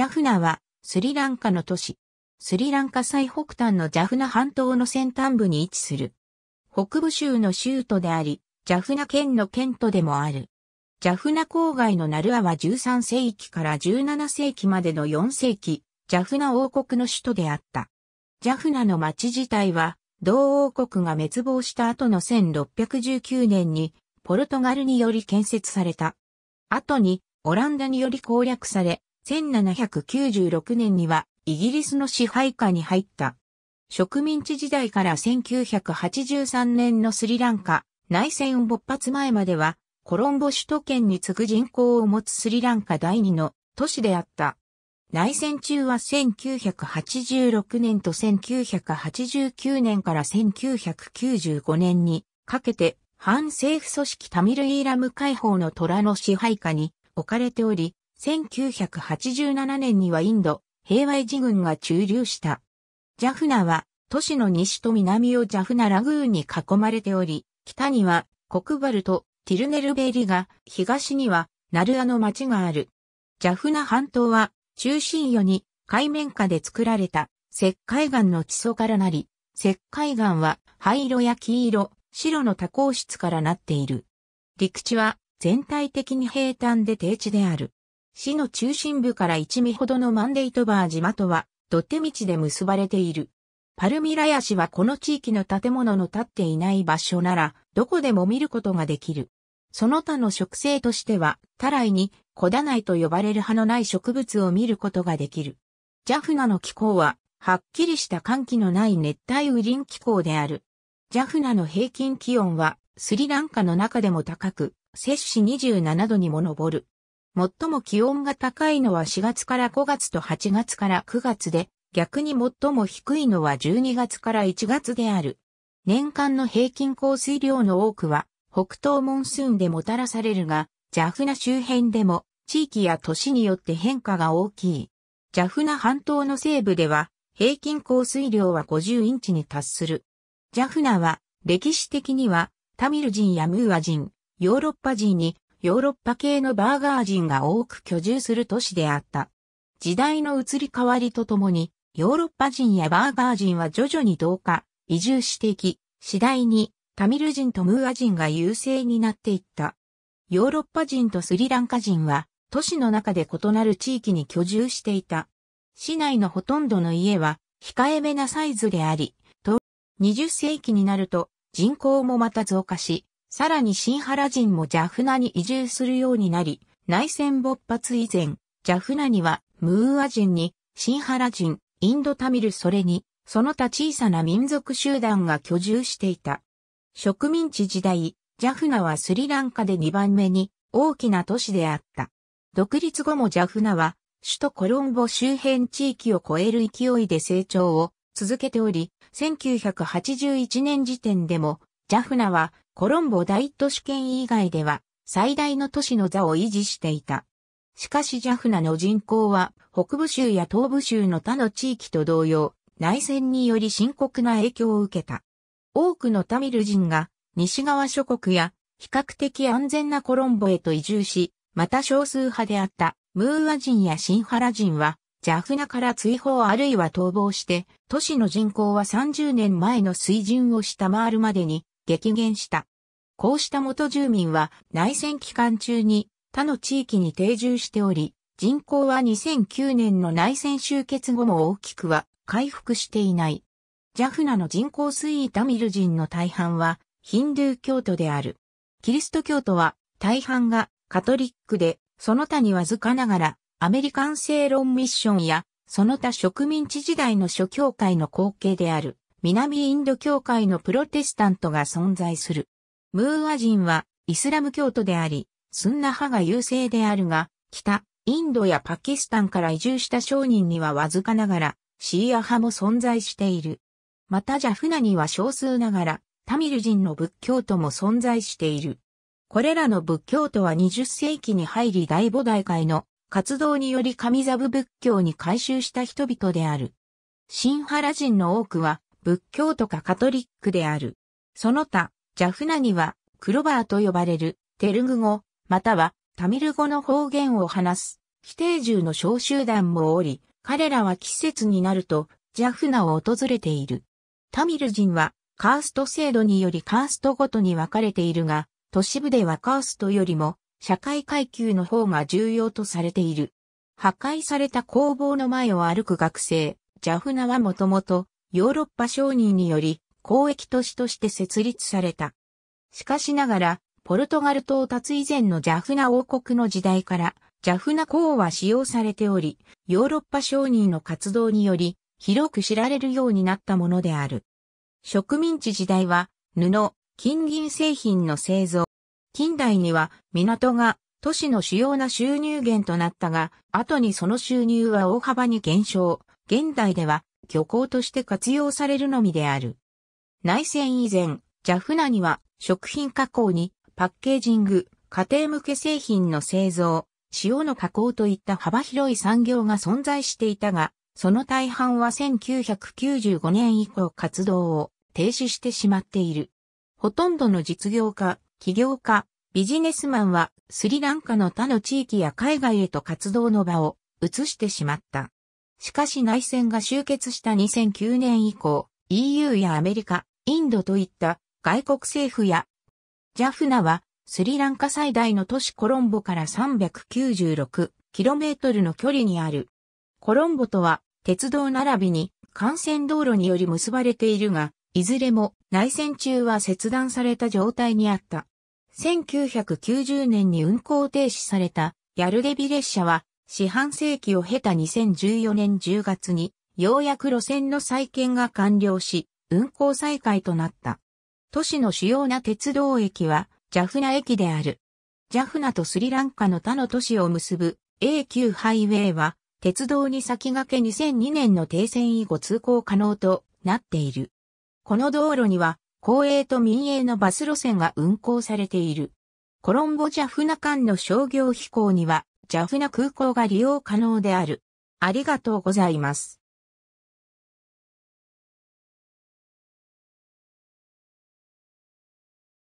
ジャフナはスリランカの都市。スリランカ最北端のジャフナ半島の先端部に位置する。北部州の州都であり、ジャフナ県の県都でもある。ジャフナ郊外のナルアは13世紀から17世紀までの4世紀、ジャフナ王国の首都であった。ジャフナの町自体は、同王国が滅亡した後の1619年に、ポルトガルにより建設された。後に、オランダにより攻略され、1796年にはイギリスの支配下に入った。植民地時代から1983年のスリランカ内戦勃発前まではコロンボ首都圏に次ぐ人口を持つスリランカ第二の都市であった。内戦中は1986年と1989年から1995年にかけて反政府組織タミルイーラム解放の虎の支配下に置かれており、1987年にはインド、平和維持軍が駐留した。ジャフナは、都市の西と南をジャフナラグーンに囲まれており、北には、コクバルとティルネルベリが、東には、ナルアの町がある。ジャフナ半島は、中心よに、海面下で作られた、石灰岩の地層からなり、石灰岩は灰色や黄色、白の多孔質からなっている。陸地は全体的に平坦で低地である。市の中心部から1ミほどのマンデイトバー島とは、土手道で結ばれている。パルミラヤ市はこの地域の建物の建っていない場所なら、どこでも見ることができる。その他の植生としては、タライに、小ダナイと呼ばれる葉のない植物を見ることができる。ジャフナの気候は、はっきりした寒気のない熱帯雨林気候である。ジャフナの平均気温は、スリランカの中でも高く、摂氏27度にも上る。最も気温が高いのは4月から5月と8月から9月で、逆に最も低いのは12月から1月である。年間の平均降水量の多くは、北東モンスーンでもたらされるが、ジャフナ周辺でも、地域や都市によって変化が大きい。ジャフナ半島の西部では、平均降水量は50インチに達する。ジャフナは、歴史的には、タミル人やムーア人、ヨーロッパ人にヨーロッパ系のバーガー人が多く居住する都市であった。時代の移り変わりとともに、ヨーロッパ人やバーガー人は徐々に同化、移住していき、次第にタミル人とムーア人が優勢になっていった。ヨーロッパ人とスリランカ人は、都市の中で異なる地域に居住していた。市内のほとんどの家は、控えめなサイズであり、と、20世紀になると人口もまた増加し、さらに新原人もジャフナに移住するようになり、内戦勃発以前、ジャフナにはムーア人に、新原人、インドタミルそれに、その他小さな民族集団が居住していた。植民地時代、ジャフナはスリランカで2番目に大きな都市であった。独立後もジャフナは首都コロンボ周辺地域を超える勢いで成長を続けており、1981年時点でもジャフナはコロンボ大都市圏以外では最大の都市の座を維持していた。しかしジャフナの人口は北部州や東部州の他の地域と同様、内戦により深刻な影響を受けた。多くのタミル人が西側諸国や比較的安全なコロンボへと移住し、また少数派であったムーア人やシンハラ人はジャフナから追放あるいは逃亡して、都市の人口は30年前の水準を下回るまでに激減した。こうした元住民は内戦期間中に他の地域に定住しており、人口は2009年の内戦終結後も大きくは回復していない。ジャフナの人口推移タミル人の大半はヒンドゥー教徒である。キリスト教徒は大半がカトリックで、その他にわずかながらアメリカン正論ミッションやその他植民地時代の諸教会の後継である南インド教会のプロテスタントが存在する。ムーア人はイスラム教徒であり、スンナ派が優勢であるが、北、インドやパキスタンから移住した商人にはわずかながら、シーア派も存在している。またジャフナには少数ながら、タミル人の仏教徒も存在している。これらの仏教徒は20世紀に入り大菩提会の活動により神座部仏教に改宗した人々である。シンハラ人の多くは仏教徒かカトリックである。その他、ジャフナには、クロバーと呼ばれる、テルグ語、または、タミル語の方言を話す、非定住の小集団もおり、彼らは季節になると、ジャフナを訪れている。タミル人は、カースト制度によりカーストごとに分かれているが、都市部ではカーストよりも、社会階級の方が重要とされている。破壊された工房の前を歩く学生、ジャフナはもともと、ヨーロッパ商人により、交易都市として設立された。しかしながら、ポルトガル到達以前のジャフナ王国の時代から、ジャフナ港は使用されており、ヨーロッパ商人の活動により、広く知られるようになったものである。植民地時代は、布、金銀製品の製造。近代には、港が都市の主要な収入源となったが、後にその収入は大幅に減少。現代では、漁港として活用されるのみである。内戦以前、ジャフナには食品加工にパッケージング、家庭向け製品の製造、塩の加工といった幅広い産業が存在していたが、その大半は1995年以降活動を停止してしまっている。ほとんどの実業家、企業家、ビジネスマンはスリランカの他の地域や海外へと活動の場を移してしまった。しかし内戦が終結した2009年以降、EU やアメリカ、インドといった外国政府や、ジャフナはスリランカ最大の都市コロンボから 396km の距離にある。コロンボとは鉄道並びに幹線道路により結ばれているが、いずれも内戦中は切断された状態にあった。1990年に運行停止されたヤルデビ列車は四半世紀を経た2014年10月にようやく路線の再建が完了し、運行再開となった。都市の主要な鉄道駅は、ジャフナ駅である。ジャフナとスリランカの他の都市を結ぶ a 級ハイウェイは、鉄道に先駆け2002年の停戦以後通行可能となっている。この道路には、公営と民営のバス路線が運行されている。コロンボジャフナ間の商業飛行には、ジャフナ空港が利用可能である。ありがとうございます。